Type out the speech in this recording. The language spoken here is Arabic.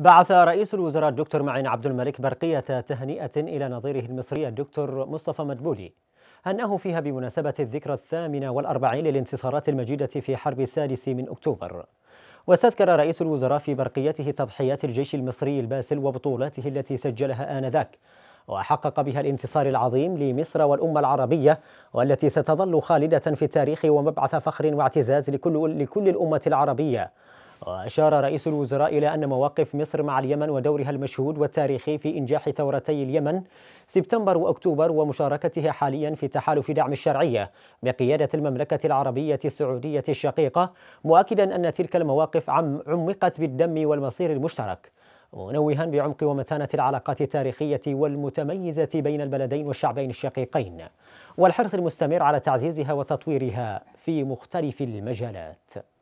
بعث رئيس الوزراء الدكتور معين عبد الملك برقية تهنئة إلى نظيره المصري الدكتور مصطفى مدبولي هنأه فيها بمناسبة الذكرى الثامنة والأربعين للانتصارات المجيدة في حرب السادس من أكتوبر واستذكر رئيس الوزراء في برقيته تضحيات الجيش المصري الباسل وبطولاته التي سجلها آنذاك وحقق بها الانتصار العظيم لمصر والأمة العربية والتي ستظل خالدة في التاريخ ومبعث فخر واعتزاز لكل, لكل الأمة العربية وأشار رئيس الوزراء إلى أن مواقف مصر مع اليمن ودورها المشهود والتاريخي في إنجاح ثورتي اليمن سبتمبر وأكتوبر ومشاركتها حاليا في تحالف دعم الشرعية بقيادة المملكة العربية السعودية الشقيقة مؤكدا أن تلك المواقف عم عمقت بالدم والمصير المشترك منوها بعمق ومتانة العلاقات التاريخية والمتميزة بين البلدين والشعبين الشقيقين والحرص المستمر على تعزيزها وتطويرها في مختلف المجالات